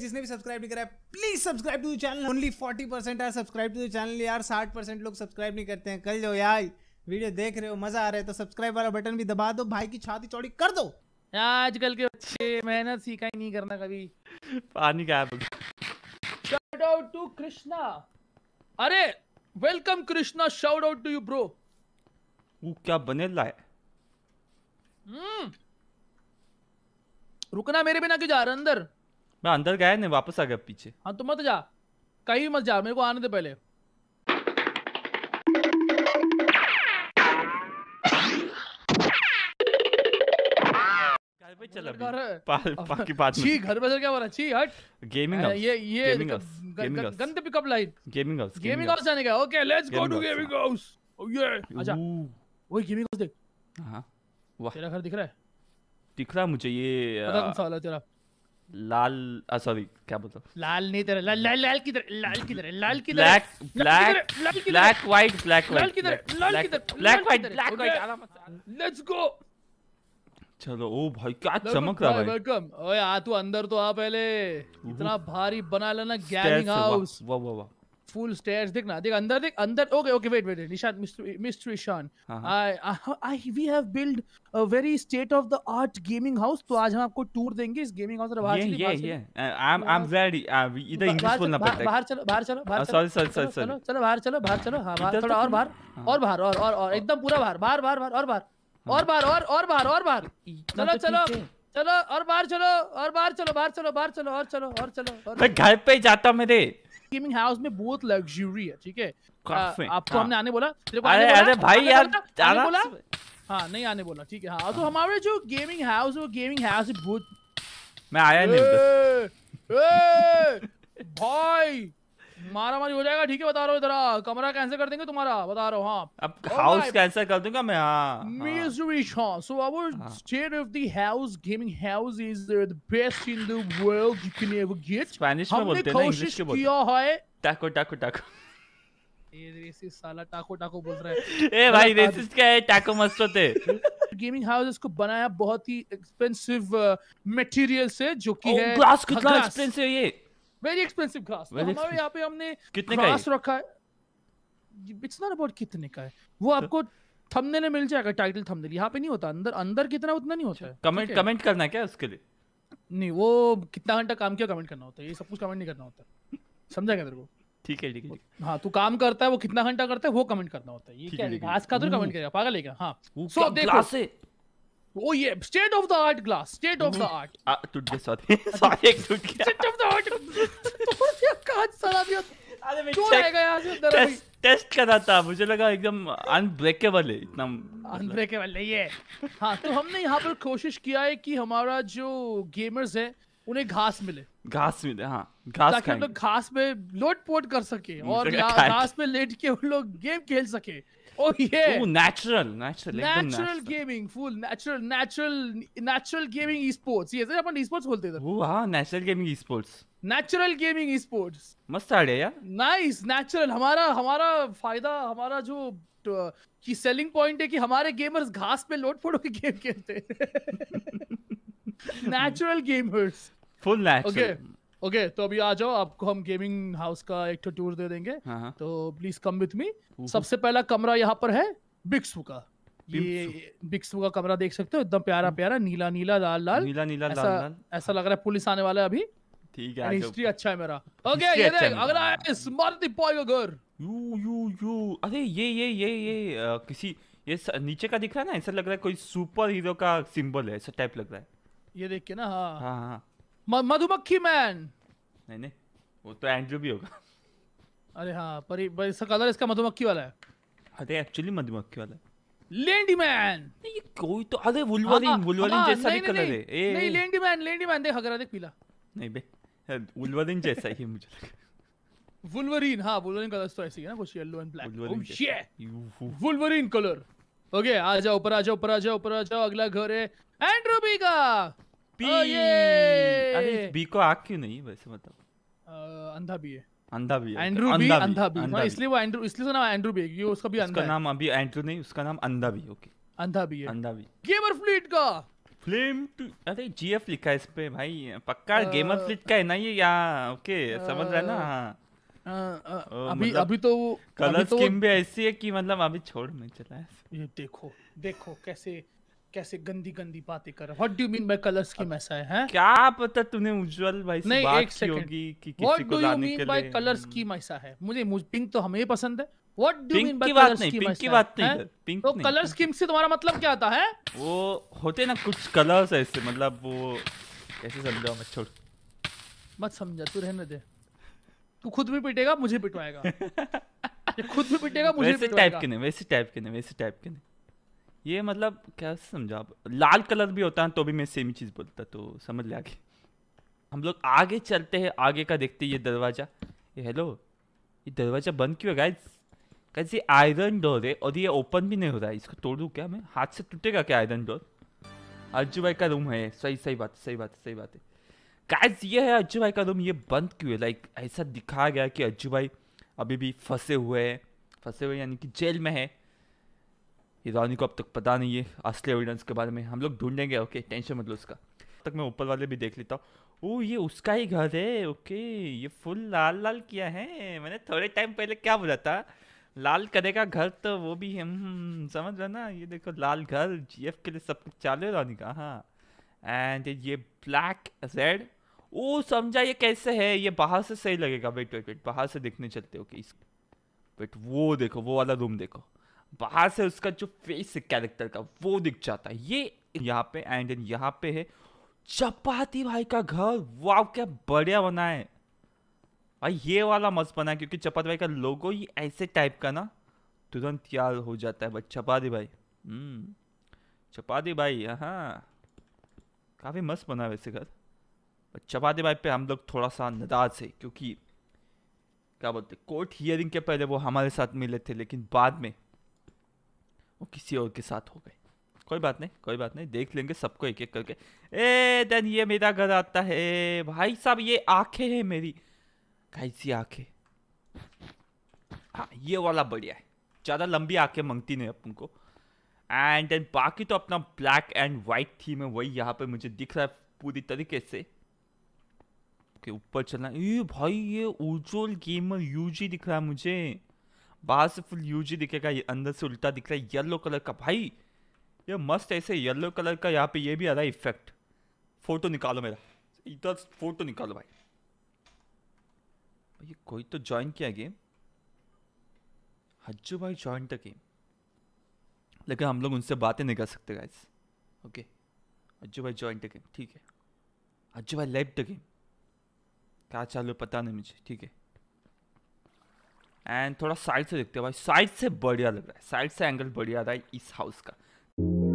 जिसने भी सब्सक्राइब नहीं करा है please subscribe to channel only forty percent है सब्सक्राइब टू चैनल यार साठ परसेंट लोग सब्सक्राइब नहीं करते हैं कल लो यार वीडियो देख रहे हो मजा आ रहा है तो सब्सक्राइब वाला बटन भी दबा दो भाई की छाती चौड़ी कर दो आजकल के बच्चे मेहनत सीखा ही नहीं करना कभी पानी का शाउट आउट टू कृष्णा अरे welcome Krishna shout out to you bro वो क्या बने लाए हम्म. रुकना मेरे बिना क्यों जा रहा अंदर मैं अंदर गया नहीं वापस आ गया पीछे हाँ तो मत जा कहीं भी मत जा मेरे को आने दे पहले घर पे क्या बोला छी हट गेमिंग ये ये गंदे pickup line gaming house gaming house जाने का okay let's go to gaming house अच्छा गेमिंग हाउस देख हाँ। तेरा घर दिख रहा है दिख रहा है मुझे ये तेरा लाल सॉरी क्या बोलता लाल नहीं तेरा लाल लाल लाल किधर लाल किधर लाल किधर black black black white black white लाल किधर लाल किधर black white black white let's go चलो ओ भाई क्या चमक रहा है वेलकम ओए आ तू अंदर तो आ पहले इतना भारी बना लेना गैरिंग हाउस वाह वाह वाह फुल स्टेयर्स देख ना देख अंदर देख अंदर okay okay wait wait Nishant mister Ishan I I we have build a very state of the art gaming house तो आज हम आपको टूर देंगे इस गेमिंग हाउस बाहर चलिए ये ये I am I am ready इधर इंग्लिश बोलना पड़ता है बाहर चलो बाहर चलो बाहर सॉरी सॉरी सॉरी चलो चलो बाहर चलो बाहर चलो हां बाहर थोड़ा तो और बाहर हाँ. और बाहर और और और एकदम पूरा बाहर बाहर बाहर बाहर और बाहर हाँ. और बाहर और और बाहर और बाहर चलो तो चलो चलो और बाहर चलो और बाहर चलो बाहर चलो बाहर चलो और चलो और चलो मैं घर पे जाता मेरे गेमिंग हाउस में बहुत लग्जरी है ठीक है आपको हाँ। हमने आने बोला अरे भाई यार बोला हाँ नहीं आने बोला ठीक है हाँ तो हाँ। हमारे जो गेमिंग हाउस वो गेमिंग हाउस बहुत मैं आया नहीं भाई मारा मारी हो जाएगा ठीक है बता रहा हूँ इधर कमरा कैंसिल कर देंगे तुम्हारा बता रहा हूँ हाँ। अब हाउस कैंसिल कर दूंगा मैं हाँ मीन्स टू रीच हाँ so our state of the house gaming house is the best in the world you can ever get Spanish में बोलते हैं इंग्लिश में किया है टाको टाको टाको ये साला टाको टाको बोल रहा है ए भाई रेसिस्ट क्या है टाको मस्त होते गेमिंग हाउस इसको बनाया बहुत ही एक्सपेंसिव मटेरियल uh, से जो कि oh, है ग्लास कितना एक्सपेंसिव ये वेरी एक्सपेंसिव घास हमारे यहाँ पे हमने कितने का रखा है इट्स नॉट अबाउट कितने का है वो तो- आपको थंबनेल में मिल जाएगा टाइटल थंबनेल यहाँ पे नहीं होता अंदर अंदर कितना उतना नहीं होता अच्छा, कमेंट कमेंट करना है क्या उसके लिए नहीं वो कितना घंटा काम किया कमेंट करना होता है ये सब कुछ कमेंट नहीं करना होता समझा क्या तेरे को ठीक है ठीक है हाँ तू काम करता है वो कितना घंटा करता है वो कमेंट करना होता है ये क्या घास का तो कमेंट करेगा पागल है क्या हाँ सो देखो Oh ये state of the art glass state of the art टूट गया साथ ही साथ एक टूट गया state of the art. कांच सारा भी अरे मैं क्यों आएगा यहाँ से अंदर अभी टेस्ट कर रहा था मुझे लगा एकदम अनब्रेकेबल है इतना अनब्रेकेबल मतलब। नहीं है हां तो हमने यहां पर कोशिश किया है कि हमारा जो गेमर्स है उन्हें घास मिले घास मिले हाँ घास ताकि हम लोग घास में लोट पोट कर सके और घास पे लेट के उन लोग गेम खेल सके Oh yeah. Ooh, natural, natural. natural gaming, full natural, natural, natural gaming esports. Yes, अपन esports बोलते थे. oh हाँ, natural gaming esports. natural gaming esports मस्त आइडिया यार nice natural हमारा हमारा फायदा हमारा जो की selling point है कि हमारे gamers घास पे लोट फोड़ो के game खेलते natural gamers full natural okay okay तो अभी आ जाओ आपको हम गेमिंग हाउस का एक तो टूर दे देंगे हाँ, हाँ। तो प्लीज कम विथ मी सबसे पहला कमरा यहाँ पर है बिक्सू का ये बिक्सू का कमरा देख सकते हो एकदम प्यारा हम्म। प्यारा नीला नीला लाल लाल नीला नीला ऐसा, लाल लाल ऐसा लग रहा है पुलिस आने वाला है अभी ठीक है हिस्ट्री अच्छा है मेरा ओके ये अच्छा देख अगला है स्मार्टी बॉय का घर यू यू यू अरे ये ये ये ये किसी ये नीचे का दिख रहा है ना ऐसा लग रहा है कोई सुपर हीरो का सिंबल है ऐसा टाइप लग रहा है ये देख के ना हाँ हाँ हाँ, हाँ। मधुमक्खी मैन नहीं नहीं वो तो एंड्रू भी होगा अरे हाँ पर, इसका कलर इसका मधुमक्खी वाला है अरे एक्चुअली मधुमक्खी वाला है लेंडीमैन ये कोई तो अरे वुल्वरीन वुल्वरीन हाँ, हाँ, हाँ, जैसा ही कलर है ए नहीं लेंडीमैन लेंडीमैन देख हगरा देख पीला नहीं बे वुल्वरीन जैसा ही मुझे लगा वुल्वरीन हां वुल्वरीन कलर तो ऐसे ही है ना कुछ yellow and black oh shit Wolverine colour okay आ जाओ ऊपर आ जाओ ऊपर आ जाओ ऊपर आ जाओ अगला घर है एंड्रू बी का पी oh, अरे बी को आग क्यों नहीं वैसे मतलब अंधा भी है अंधा भी है एंड्रू भी अंधा भी, भी हाँ, इसलिए वो एंड्रू इसलिए सुना एंड्रू भी है क्योंकि उसका भी अंधा उसका नाम अभी एंड्रू नहीं उसका नाम अंधा भी ओके अंधा भी है अंधा भी गेमर फ्लीट का फ्लेम टू अरे जीएफ लिखा है इस पे भाई पक्का गेमर फ्लीट का है ना ये या ओके समझ रहा है ना हां अभी मतलब अभी तो कलर स्कीम तो भी ऐसी है कि मतलब अभी छोड़ में चला है ये देखो देखो कैसे कैसे गंदी गंदी बातें कर what do mean by colour scheme ऐसा है क्या पता तुमने उज्जवल भाई से नहीं, बात एक की होगी कि किसी What को लाने के लिए बाय कलर स्कीम ऐसा है मुझे मुझ पिंक तो हमें पसंद है what do mean by colour scheme pink की बात नहीं पिंक तो कलर स्कीम से तुम्हारा मतलब क्या आता है वो होते ना कुछ कलर्स ऐसे मतलब वो कैसे समझाओ मत छोड़ मत समझा तू रहने दे तू खुद भी पिटेगा मुझे पिटवाएगा खुद भी पिटेगा मुझे वैसे टाइप के नहीं वैसे टाइप के नहीं वैसे टाइप के नहीं ये मतलब क्या समझा आप लाल कलर भी होता है तो भी मैं सेम ही चीज़ बोलता तो समझ लिया हम लोग आगे चलते हैं आगे का देखते ये दरवाज़ा ये हेलो ये दरवाज़ा बंद क्यों है गाइज गाइज ये आयरन डोर है और ये ओपन भी नहीं हो रहा है इसको तोड़ दूँ क्या मैं हाथ से टूटेगा क्या आयरन डोर अज्जू भाई का रूम है सही सही बात सही बात सही बात है गाइज ये है अज्जू भाई का रूम ये बंद क्यों है लाइक ऐसा दिखाया गया कि अज्जू भाई अभी भी फंसे हुए हैं फंसे हुए यानी कि जेल में है ईरानी को अब तक पता नहीं है असली एविडेंस के बारे में हम लोग ढूंढेंगे ओके टेंशन मतलब उसका तक मैं ऊपर वाले भी देख लेता हूँ ओ ये उसका ही घर है ओके ये फुल लाल लाल किया है मैंने थोड़े टाइम पहले क्या बोला था लाल का घर तो वो भी है हम्म, हम्म, समझ रहे ना ये देखो लाल घर जी के लिए सब कुछ चालू रानी का हाँ एंड ये ब्लैक रेड ओ समझा ये कैसे है ये बाहर से सही लगेगा वेट वेट वेट बाहर से देखने चलते ओके इस वेट वो देखो वो वाला रूम देखो बाहर से उसका जो फेस है कैरेक्टर का वो दिख जाता है ये यहाँ पे एंड यहाँ पे है चपाती भाई का घर वाव क्या बढ़िया बना है भाई ये वाला मस्त बना है क्योंकि चपाती भाई का लोगो ही ऐसे टाइप का ना तुरंत तैयार हो जाता है बट चपाती भाई चपाती भाई हम्म, हाँ काफ़ी मस्त बना है वैसे घर बट चपाती भाई पे हम लोग थोड़ा सा नदाज है क्योंकि क्या बोलते कोर्ट हियरिंग के पहले वो हमारे साथ मिले थे लेकिन बाद में वो किसी और के साथ हो गए कोई बात नहीं कोई बात नहीं देख लेंगे सबको एक एक करके ए देन ये मेरा घर आता है भाई साहब ये आंखें हैं मेरी कैसी आंखें हाँ ये वाला बढ़िया है ज़्यादा लंबी आंखें मंगती नहीं अपन को एंड देन बाकी तो अपना ब्लैक एंड वाइट थीम है वही यहाँ पे मुझे दिख रहा है पूरी तरीके से ऊपर चलना ये भाई ये उज्जवल गेमर यूजी दिख रहा है मुझे बाहर से फुल ही दिखेगा ये अंदर से उल्टा दिख रहा है येलो कलर का भाई ये मस्त ऐसे येलो कलर का यहाँ पे ये भी आ रहा है इफेक्ट फोटो निकालो मेरा इधर फोटो निकालो भाई ये कोई तो ज्वाइन किया गेम हज्जू भाई ज्वाइन द गेम लेकिन हम लोग उनसे बातें नहीं कर सकते गाइस ओके हज्जू भाई ज्वाइन द गेम ठीक है हज्जू भाई लाइव द गेम क्या चालू पता नहीं मुझे ठीक है एंड थोड़ा साइड से देखते हैं भाई साइड से बढ़िया लग रहा है साइड से एंगल बढ़िया आ रहा है इस हाउस का